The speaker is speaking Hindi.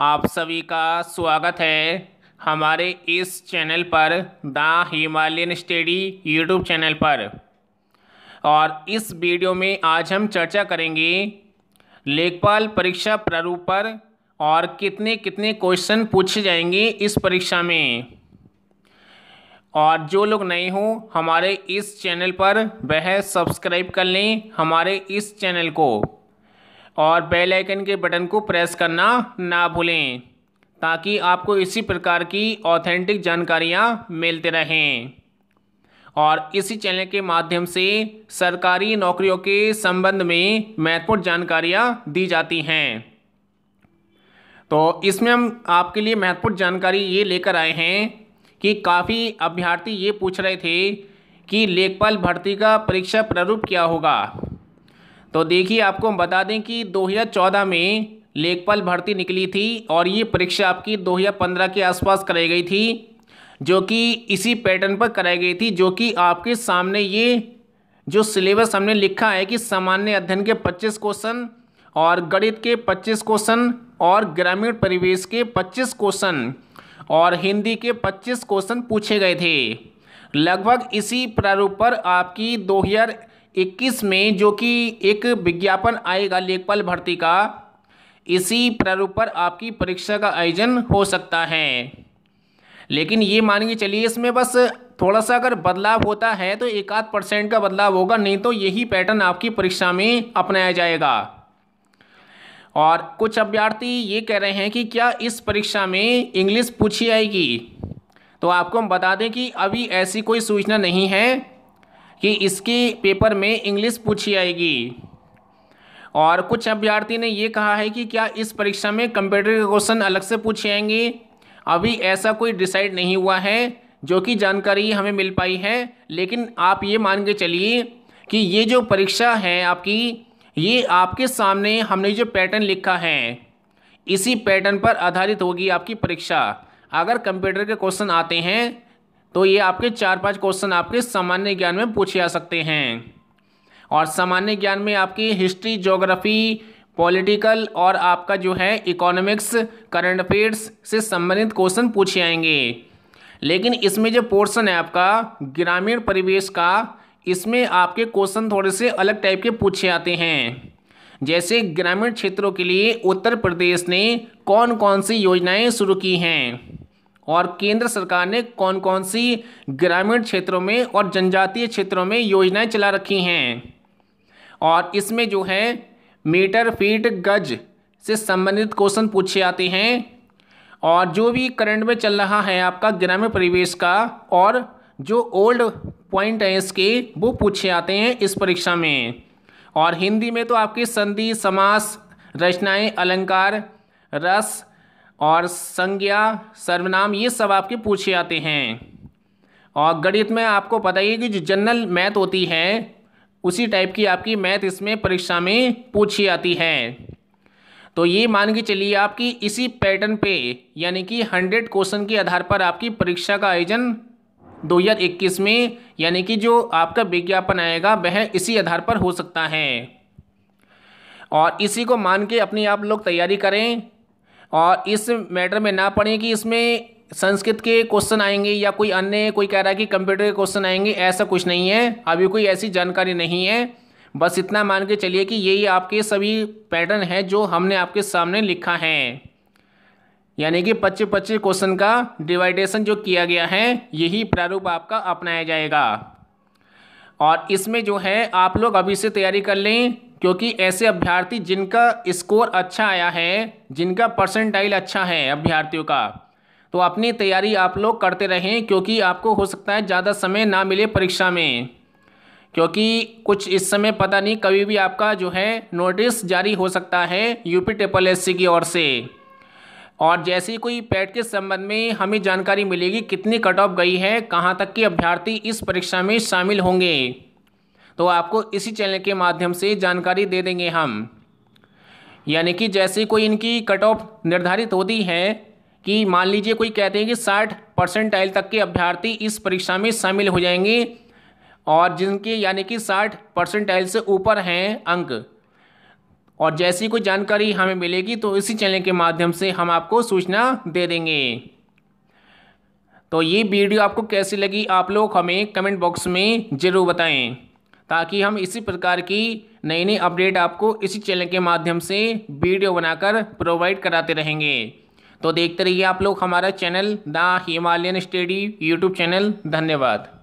आप सभी का स्वागत है हमारे इस चैनल पर the Himalayan study YouTube channel पर और इस वीडियो में आज हम चर्चा करेंगे लेखपाल परीक्षा प्रारूप पर और कितने कितने क्वेश्चन पूछे जाएंगे इस परीक्षा में और जो लोग नए हों हमारे इस चैनल पर वह सब्सक्राइब कर लें हमारे इस चैनल को और बेल आइकन के बटन को प्रेस करना ना भूलें ताकि आपको इसी प्रकार की ऑथेंटिक जानकारियाँ मिलते रहें और इसी चैनल के माध्यम से सरकारी नौकरियों के संबंध में महत्वपूर्ण जानकारियाँ दी जाती हैं तो इसमें हम आपके लिए महत्वपूर्ण जानकारी ये लेकर आए हैं कि काफ़ी अभ्यर्थी ये पूछ रहे थे कि लेखपाल भर्ती का परीक्षा प्रारूप क्या होगा तो देखिए आपको हम बता दें कि 2014 में लेखपाल भर्ती निकली थी और ये परीक्षा आपकी 2015 के आसपास कराई गई थी जो कि इसी पैटर्न पर कराई गई थी जो कि आपके सामने ये जो सिलेबस हमने लिखा है कि सामान्य अध्ययन के 25 क्वेश्चन और गणित के 25 क्वेश्चन और ग्रामीण परिवेश के 25 क्वेश्चन और हिंदी के 25 क्वेश्चन पूछे गए थे लगभग इसी प्रारूप पर आपकी दो हज़ार इक्कीस में जो कि एक विज्ञापन आएगा लेखपाल भर्ती का इसी प्रारूप पर आपकी परीक्षा का आयोजन हो सकता है लेकिन ये मान के चलिए इसमें बस थोड़ा सा अगर बदलाव होता है तो एक आध परसेंट का बदलाव होगा नहीं तो यही पैटर्न आपकी परीक्षा में अपनाया जाएगा और कुछ अभ्यर्थी ये कह रहे हैं कि क्या इस परीक्षा में इंग्लिश पूछी आएगी तो आपको हम बता दें कि अभी ऐसी कोई सूचना नहीं है कि इसके पेपर में इंग्लिश पूछी आएगी और कुछ अभ्यर्थी ने ये कहा है कि क्या इस परीक्षा में कंप्यूटर के क्वेश्चन अलग से पूछे आएंगे अभी ऐसा कोई डिसाइड नहीं हुआ है जो कि जानकारी हमें मिल पाई है लेकिन आप ये मान के चलिए कि ये जो परीक्षा है आपकी ये आपके सामने हमने जो पैटर्न लिखा है इसी पैटर्न पर आधारित होगी आपकी परीक्षा अगर कंप्यूटर के क्वेश्चन आते हैं तो ये आपके चार पांच क्वेश्चन आपके सामान्य ज्ञान में पूछे जा सकते हैं और सामान्य ज्ञान में आपकी हिस्ट्री जोग्राफी पॉलिटिकल और आपका जो है इकोनॉमिक्स करंट अफेयर्स से संबंधित क्वेश्चन पूछे आएंगे लेकिन इसमें जो पोर्शन है आपका ग्रामीण परिवेश का इसमें आपके क्वेश्चन थोड़े से अलग टाइप के पूछे आते हैं जैसे ग्रामीण क्षेत्रों के लिए उत्तर प्रदेश ने कौन कौन सी योजनाएं शुरू की हैं और केंद्र सरकार ने कौन कौन सी ग्रामीण क्षेत्रों में और जनजातीय क्षेत्रों में योजनाएं चला रखी हैं और इसमें जो है मीटर फीट गज से संबंधित क्वेश्चन पूछे आते हैं और जो भी करंट में चल रहा है आपका ग्रामीण परिवेश का और जो ओल्ड पॉइंट हैं इसके वो पूछे आते हैं इस परीक्षा में और हिंदी में तो आपकी संधि समास रचनाएं अलंकार रस और संज्ञा सर्वनाम ये सब आपके पूछे आते हैं और गणित में आपको पता ही है कि जो जनरल मैथ होती है उसी टाइप की आपकी मैथ इसमें परीक्षा में पूछी आती है तो ये मान के चलिए आपकी इसी पैटर्न पे यानी कि हंड्रेड क्वेश्चन के आधार पर आपकी परीक्षा का आयोजन 2021 में यानी कि जो आपका विज्ञापन आएगा वह इसी आधार पर हो सकता है और इसी को मान के अपनी आप लोग तैयारी करें और इस मैटर में ना पढ़ें कि इसमें संस्कृत के क्वेश्चन आएंगे या कोई अन्य कोई कह रहा है कि कंप्यूटर के क्वेश्चन आएंगे ऐसा कुछ नहीं है अभी कोई ऐसी जानकारी नहीं है बस इतना मान के चलिए कि यही आपके सभी पैटर्न हैं जो हमने आपके सामने लिखा है यानी कि पच्चीस पच्चीस क्वेश्चन का डिवाइडेशन जो किया गया है यही प्रारूप आपका अपनाया जाएगा और इसमें जो है आप लोग अभी से तैयारी कर लें क्योंकि ऐसे अभ्यर्थी जिनका स्कोर अच्छा आया है जिनका परसेंटाइल अच्छा है अभ्यर्थियों का तो अपनी तैयारी आप लोग करते रहें क्योंकि आपको हो सकता है ज़्यादा समय ना मिले परीक्षा में क्योंकि कुछ इस समय पता नहीं कभी भी आपका जो है नोटिस जारी हो सकता है यूपी ट्रिपल एस की ओर से और जैसे ही कोई पैट e के संबंध में हमें जानकारी मिलेगी कितनी कट ऑफ गई है कहाँ तक के अभ्यर्थी इस परीक्षा में शामिल होंगे तो आपको इसी चैनल के माध्यम से जानकारी दे देंगे हम यानी कि जैसे कोई इनकी कट ऑफ निर्धारित होती है कि मान लीजिए कोई कहते हैं कि साठ परसेंटाइल तक के अभ्यर्थी इस परीक्षा में शामिल हो जाएंगे और जिनके यानी कि साठ परसेंटाइल से ऊपर हैं अंक और जैसी कोई जानकारी हमें मिलेगी तो इसी चैनल के माध्यम से हम आपको सूचना दे देंगे तो ये वीडियो आपको कैसी लगी आप लोग हमें कमेंट बॉक्स में ज़रूर बताएं ताकि हम इसी प्रकार की नई नई अपडेट आपको इसी चैनल के माध्यम से वीडियो बनाकर प्रोवाइड कराते रहेंगे तो देखते रहिए आप लोग हमारा channel the Himalayan study YouTube channel धन्यवाद